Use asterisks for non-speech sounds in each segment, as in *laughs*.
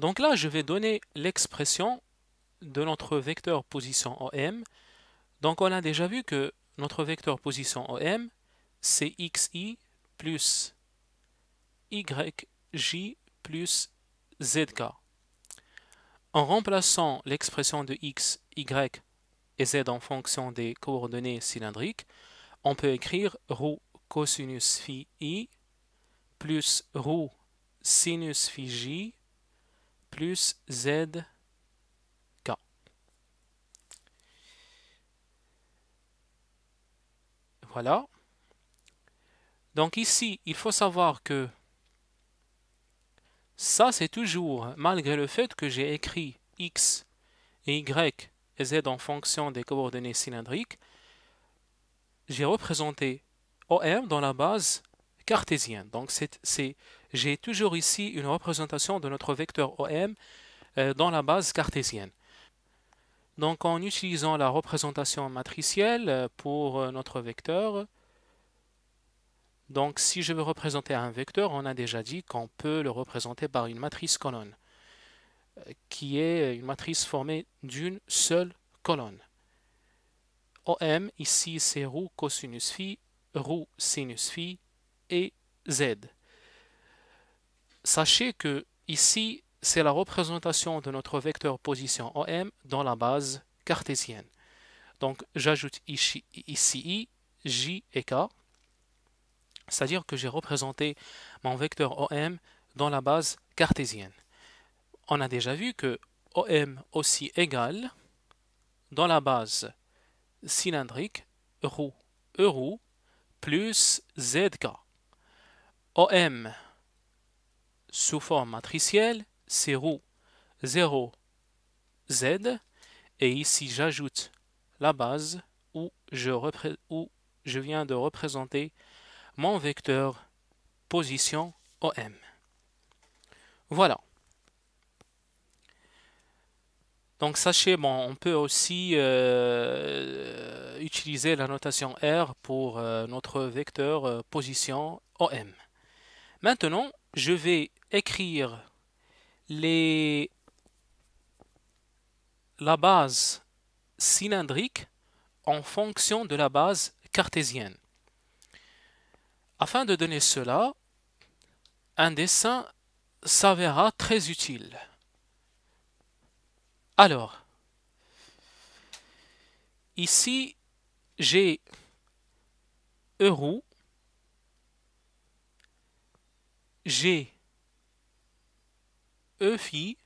Donc là, je vais donner l'expression de notre vecteur position OM. Donc on a déjà vu que notre vecteur position OM, c'est xi plus yj plus zk. En remplaçant l'expression de x, y et z en fonction des coordonnées cylindriques, on peut écrire ρ cosinus phi i plus ρ sinus phi j plus Z K. Voilà. Donc ici, il faut savoir que ça, c'est toujours, hein, malgré le fait que j'ai écrit x et y et z en fonction des coordonnées cylindriques, j'ai représenté OM dans la base cartésienne. Donc c'est j'ai toujours ici une représentation de notre vecteur OM euh, dans la base cartésienne. Donc en utilisant la représentation matricielle euh, pour euh, notre vecteur, donc si je veux représenter un vecteur, on a déjà dit qu'on peut le représenter par une matrice colonne, qui est une matrice formée d'une seule colonne. OM, ici c'est ρ cosinus phi, ρ sinus phi et z. Sachez que ici, c'est la représentation de notre vecteur position OM dans la base cartésienne. Donc j'ajoute ici, I, J et K, c'est-à-dire que j'ai représenté mon vecteur OM dans la base cartésienne. On a déjà vu que OM aussi égale dans la base cylindrique E roue, plus ZK. OM sous forme matricielle, c'est roue 0, z, et ici j'ajoute la base où je, je viens de représenter mon vecteur position OM. Voilà. Donc sachez, bon, on peut aussi euh, utiliser la notation R pour euh, notre vecteur euh, position OM. Maintenant, je vais écrire la base cylindrique en fonction de la base cartésienne. Afin de donner cela, un dessin s'avérera très utile. Alors, ici, j'ai roue. G E phi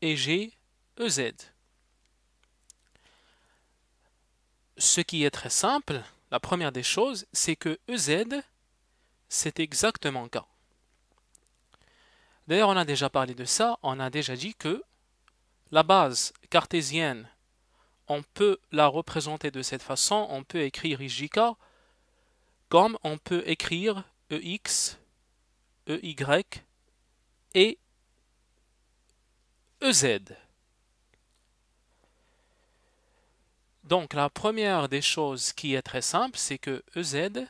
et G e, z. Ce qui est très simple, la première des choses, c'est que EZ, c'est exactement K. D'ailleurs, on a déjà parlé de ça, on a déjà dit que la base cartésienne, on peut la représenter de cette façon, on peut écrire IJK comme on peut écrire e x EY et EZ. Donc la première des choses qui est très simple, c'est que EZ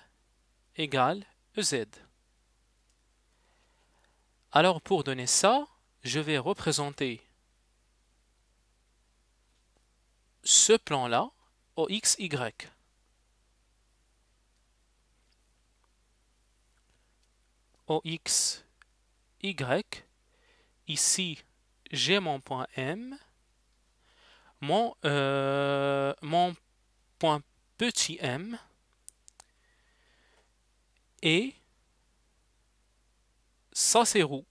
égale EZ. Alors pour donner ça, je vais représenter ce plan-là au XY. x, Y. Ici, j'ai mon point M. Mon, euh, mon point petit m et ça c'est roux.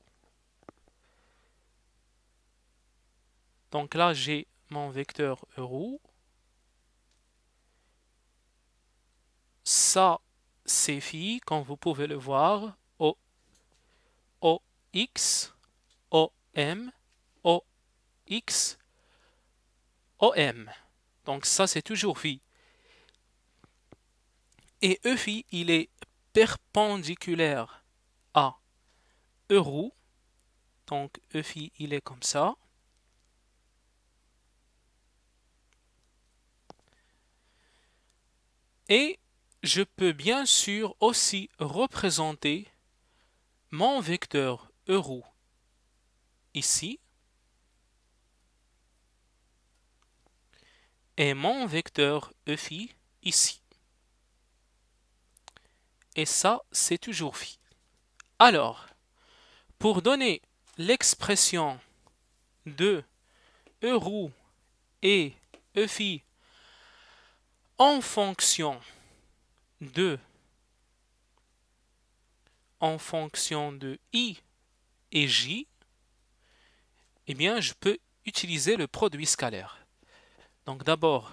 Donc là j'ai mon vecteur roux. Ça c'est phi, comme vous pouvez le voir, X, OM, O, OM. Donc ça, c'est toujours phi. Et E il est perpendiculaire à E Donc E il est comme ça. Et je peux bien sûr aussi représenter mon vecteur euros ici. Et mon vecteur e phi ici. Et ça, c'est toujours phi. Alors, pour donner l'expression de euro et e phi en fonction de en fonction de i et J, eh bien, je peux utiliser le produit scalaire. Donc d'abord,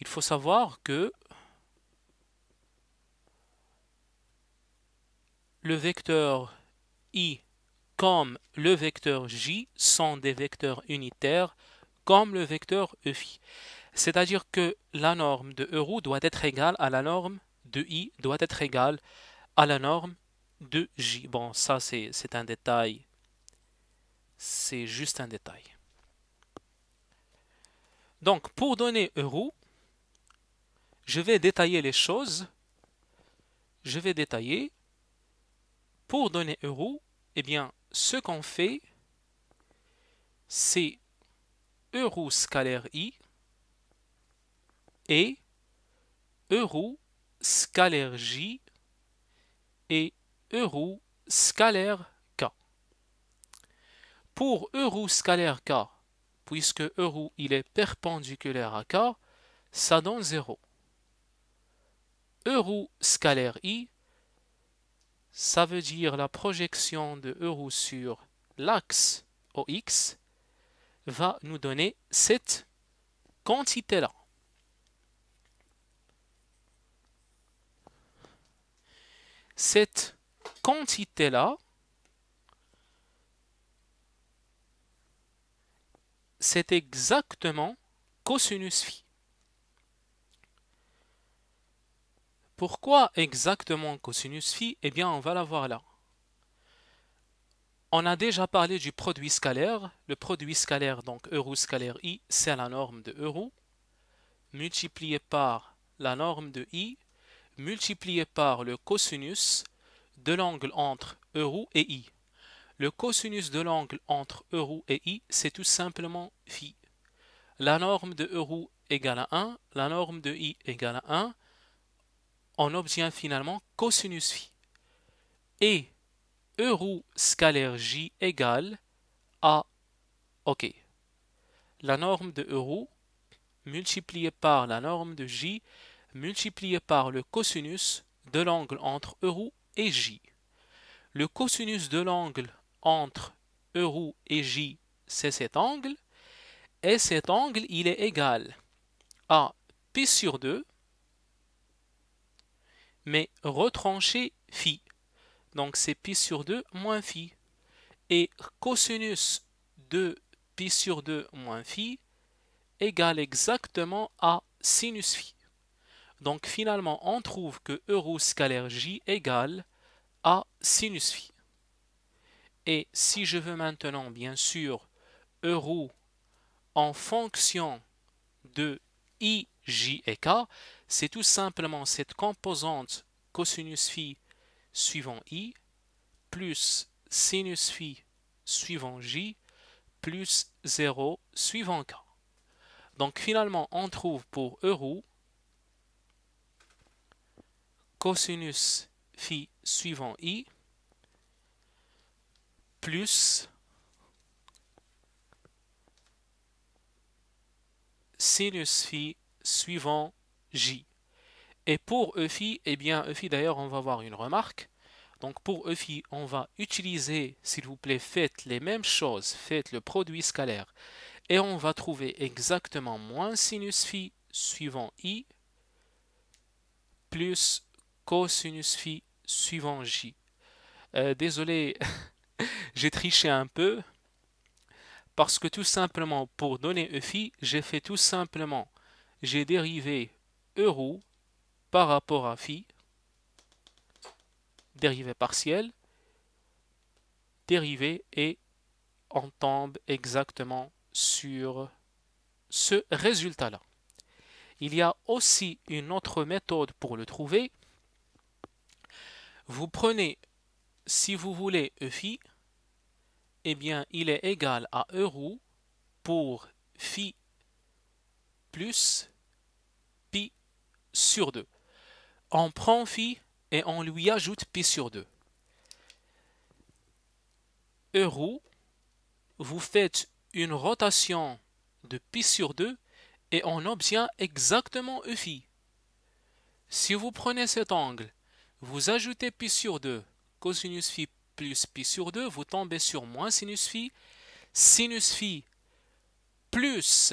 il faut savoir que le vecteur i comme le vecteur j sont des vecteurs unitaires comme le vecteur EFI. C'est-à-dire que la norme de Euro doit être égale à la norme de i doit être égale à la norme de j. Bon, ça c'est un détail c'est juste un détail. Donc, pour donner euro, je vais détailler les choses. Je vais détailler. Pour donner euro, eh bien, ce qu'on fait, c'est euro scalaire i et euro scalaire j et euro scalaire pour Euro scalaire K, puisque Euro il est perpendiculaire à K, ça donne 0. Euro scalaire I, ça veut dire la projection de Euro sur l'axe OX va nous donner cette quantité-là. Cette quantité-là, c'est exactement cosinus phi. Pourquoi exactement cosinus phi Eh bien, on va la voir là. On a déjà parlé du produit scalaire. Le produit scalaire, donc euro scalaire i, c'est la norme de euro, multiplié par la norme de i, multiplié par le cosinus de l'angle entre euro et i. Le cosinus de l'angle entre Euro et I, c'est tout simplement phi. La norme de Euro égale à 1, la norme de I égale à 1. On obtient finalement cosinus phi. Et Euro scalaire J égale à... OK. La norme de Euro multipliée par la norme de J multipliée par le cosinus de l'angle entre Euro et J. Le cosinus de l'angle entre E et J, c'est cet angle, et cet angle, il est égal à pi sur 2, mais retranché phi. Donc c'est pi sur 2 moins phi. Et cosinus de pi sur 2 moins phi égale exactement à sinus phi. Donc finalement, on trouve que euro scalaire j égale à sinus phi. Et si je veux maintenant, bien sûr, euros en fonction de i, j et k, c'est tout simplement cette composante cosinus phi suivant i plus sinus phi suivant j plus 0 suivant k. Donc finalement, on trouve pour euros cosinus phi suivant i plus sinus phi suivant j. Et pour e phi, eh bien e phi d'ailleurs on va avoir une remarque. Donc pour e phi, on va utiliser, s'il vous plaît, faites les mêmes choses, faites le produit scalaire. Et on va trouver exactement moins sinus phi suivant i plus cosinus phi suivant j. Euh, désolé, *laughs* *laughs* j'ai triché un peu parce que tout simplement pour donner EFI, j'ai fait tout simplement, j'ai dérivé euro par rapport à phi, dérivé partiel dérivé et on tombe exactement sur ce résultat-là. Il y a aussi une autre méthode pour le trouver. Vous prenez si vous voulez phi, eh bien, il est égal à e roue pour phi plus pi sur 2. On prend phi et on lui ajoute pi sur 2. E roue, vous faites une rotation de pi sur 2 et on obtient exactement e phi. Si vous prenez cet angle, vous ajoutez pi sur 2 cosinus phi plus pi sur 2, vous tombez sur moins sinus phi. Sinus phi plus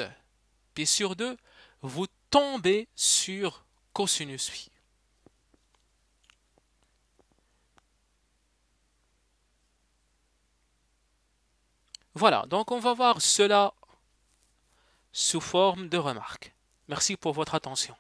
pi sur 2, vous tombez sur cosinus phi. Voilà, donc on va voir cela sous forme de remarque. Merci pour votre attention.